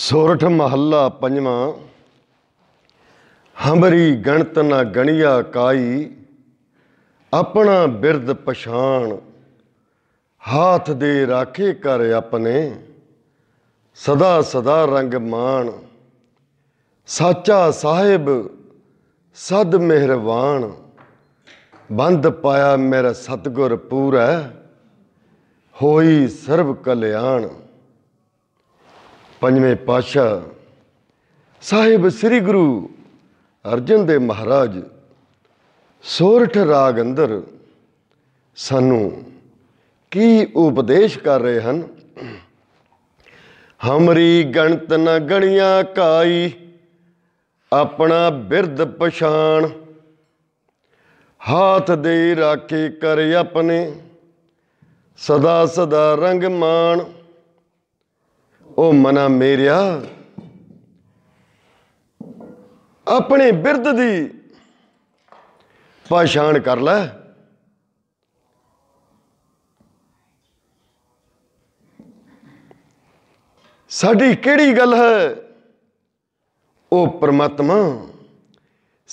ਸੋਰਠ ਮਹੱਲਾ ਪੰਜਵਾਂ ਹਮਰੀ ਗਣਤ ਨਾ ਗਣਿਆ ਕਾਈ ਆਪਣਾ ਬਿਰਦ ਪਛਾਣ ਹਾਥ ਦੇ ਰਾਖੇ ਕਰ ਆਪਣੇ ਸਦਾ ਸਦਾ ਰੰਗ ਮਾਣ ਸਾਚਾ ਸਾਹਿਬ ਸਦ ਮਿਹਰਬਾਨ ਬੰਦ ਪਾਇਆ ਮੇਰਾ ਸਤਗੁਰ ਪੂਰਾ ਹੋਈ ਸਰਬ ਕਲਿਆਣ ਪੰਜਵੇਂ ਪਾਤਸ਼ਾਹ ਸਾਹਿਬ ਸ੍ਰੀ ਗੁਰੂ ਅਰਜਨ ਦੇਵ ਮਹਾਰਾਜ ਸੋਰਠ ਰਾਗ ਅੰਦਰ ਸਾਨੂੰ ਕੀ ਉਪਦੇਸ਼ ਕਰ ਰਹੇ ਹਨ ਹਮਰੀ ਗਣਤ ਨ ਗਣੀਆਂ ਕਾਈ ਆਪਣਾ ਬਿਰਧ ਪਛਾਣ ਹਾਥ ਦੇ ਰਾਖੇ ਕਰ ਆਪਣੇ ਸਦਾ ਸਦਾ ਰੰਗ ਮਾਣ ਉਹ ਮਨਾ ਮੇਰਿਆ ਆਪਣੇ ਬਿਰਦ ਦੀ ਪਛਾਣ ਕਰ ਲੈ ਸਾਡੀ ਕਿਹੜੀ ਗੱਲ ਹੈ ਉਹ ਪ੍ਰਮਾਤਮਾ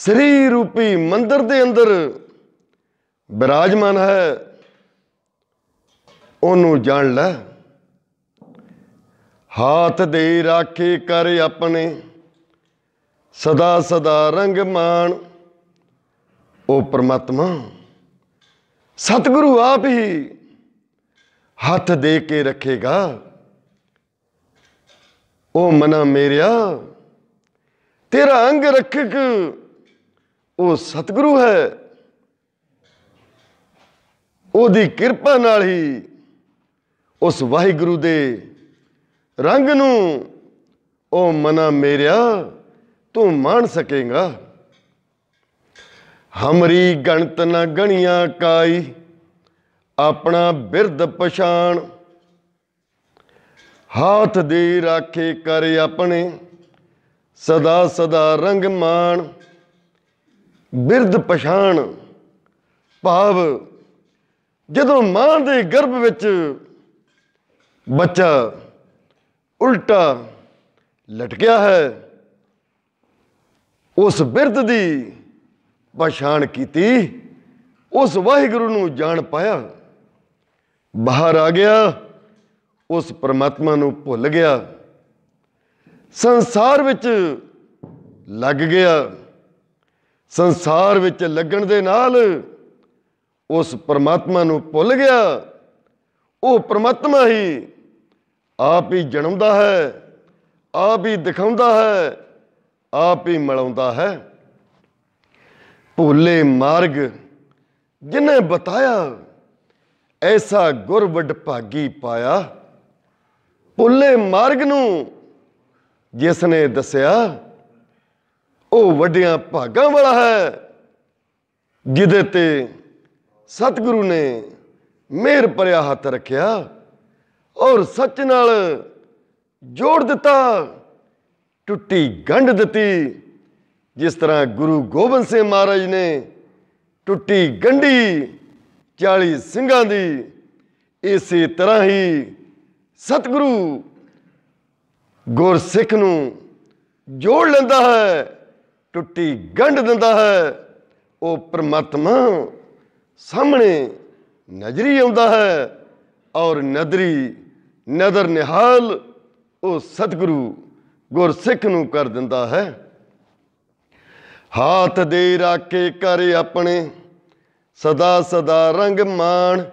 ਸ੍ਰੀ ਰੂਪੀ ਮੰਦਰ ਦੇ ਅੰਦਰ ਬਿਰਾਜਮਾਨ ਹੈ ਉਹਨੂੰ ਜਾਣ ਲੈ ਹਾਥ ਦੇ ਰਾਖੇ ਕਰ ਆਪਣੇ ਸਦਾ ਸਦਾ ਰੰਗ ਮਾਣ ਉਹ ਪ੍ਰਮਾਤਮਾ ਸਤਿਗੁਰੂ ਆਪ ਹੀ ਹੱਥ ਦੇ ਕੇ ਰੱਖੇਗਾ ਉਹ ਮਨਾ ਮੇਰਿਆ ਤੇਰਾ ਅੰਗ ਰੱਖਕ ਉਹ ਸਤਿਗੁਰੂ ਹੈ ਉਹਦੀ ਕਿਰਪਾ ਨਾਲ ਹੀ ਉਸ ਵਾਹਿਗੁਰੂ ਦੇ ਰੰਗ ਨੂੰ ਉਹ ਮਨਾ ਮੇਰਿਆ ਤੂੰ ਮਾਣ ਸਕੇਗਾ ਹਮਰੀ ਗਣਤ ਨਾ ਗਣੀਆਂ ਕਾਈ ਆਪਣਾ ਬਿਰਧ ਪਛਾਣ ਹਾਥ ਦੇ ਰਾਖੇ ਕਰ ਆਪਣੇ ਸਦਾ ਸਦਾ ਰੰਗ ਮਾਣ ਬਿਰਧ ਪਛਾਣ ਭਾਵ ਜਦੋਂ ਮਾਂ ਦੇ ਗਰਭ ਵਿੱਚ ਬੱਚਾ ਉਲਟਾ ਲਟਕਿਆ ਹੈ ਉਸ ਬਿਰਧ ਦੀ ਪਛਾਣ ਕੀਤੀ ਉਸ ਵਾਹਿਗੁਰੂ ਨੂੰ ਜਾਣ ਪਾਇਆ ਬਾਹਰ ਆ ਗਿਆ ਉਸ ਪਰਮਾਤਮਾ ਨੂੰ ਭੁੱਲ ਗਿਆ ਸੰਸਾਰ ਵਿੱਚ ਲੱਗ ਗਿਆ ਸੰਸਾਰ ਵਿੱਚ ਲੱਗਣ ਦੇ ਨਾਲ ਉਸ ਪਰਮਾਤਮਾ ਨੂੰ ਭੁੱਲ ਗਿਆ ਉਹ ਪਰਮਾਤਮਾ ਹੀ ਆਪ ਹੀ ਜਨਮਦਾ ਹੈ ਆਪ ਹੀ ਦਿਖਾਉਂਦਾ ਹੈ ਆਪ ਹੀ ਮਿਲਾਉਂਦਾ ਹੈ ਭੋਲੇ ਮਾਰਗ ਜਿਨੇ ਬਤਾਇਆ ਐਸਾ ਗੁਰ ਵੱਡ ਭਾਗੀ ਪਾਇਆ ਭੋਲੇ ਮਾਰਗ ਨੂੰ ਜਿਸ ਨੇ ਦੱਸਿਆ ਉਹ ਵੱਡਿਆਂ ਭਾਗਾਂ ਵਾਲਾ ਹੈ ਜਿਹਦੇ ਤੇ ਸਤਿਗੁਰੂ ਨੇ ਮਿਹਰ ਭਰਿਆ ਹੱਥ ਰੱਖਿਆ ਔਰ ਸੱਚ ਨਾਲ ਜੋੜ ਦਿੱਤਾ ਟੁੱਟੀ ਗੰਢ ਦਿੱਤੀ ਜਿਸ ਤਰ੍ਹਾਂ ਗੁਰੂ ਗੋਬਿੰਦ ਸਿੰਘ ਮਹਾਰਾਜ ਨੇ ਟੁੱਟੀ ਗੰਢੀ 40 ਸਿੰਘਾਂ ਦੀ ਇਸੇ ਤਰ੍ਹਾਂ ਹੀ ਸਤਿਗੁਰੂ ਗੁਰਸਿੱਖ ਨੂੰ ਜੋੜ ਲੈਂਦਾ ਹੈ ਟੁੱਟੀ ਗੰਢ ਦਿੰਦਾ ਹੈ ਉਹ ਪ੍ਰਮਾਤਮਾ ਸਾਹਮਣੇ ਨਜ਼ਰੀ ਆਉਂਦਾ ਹੈ ਔਰ ਨਦਰੀ ਨਦਰ ਨਿਹਾਲ ਉਹ ਸਤਿਗੁਰੂ ਗੁਰਸਿੱਖ ਨੂੰ ਕਰ ਦਿੰਦਾ ਹੈ ਹਾਥ ਦੇ ਰਾਕੇ ਕਰ ਆਪਣੇ ਸਦਾ ਸਦਾ ਰੰਗ ਮਾਣ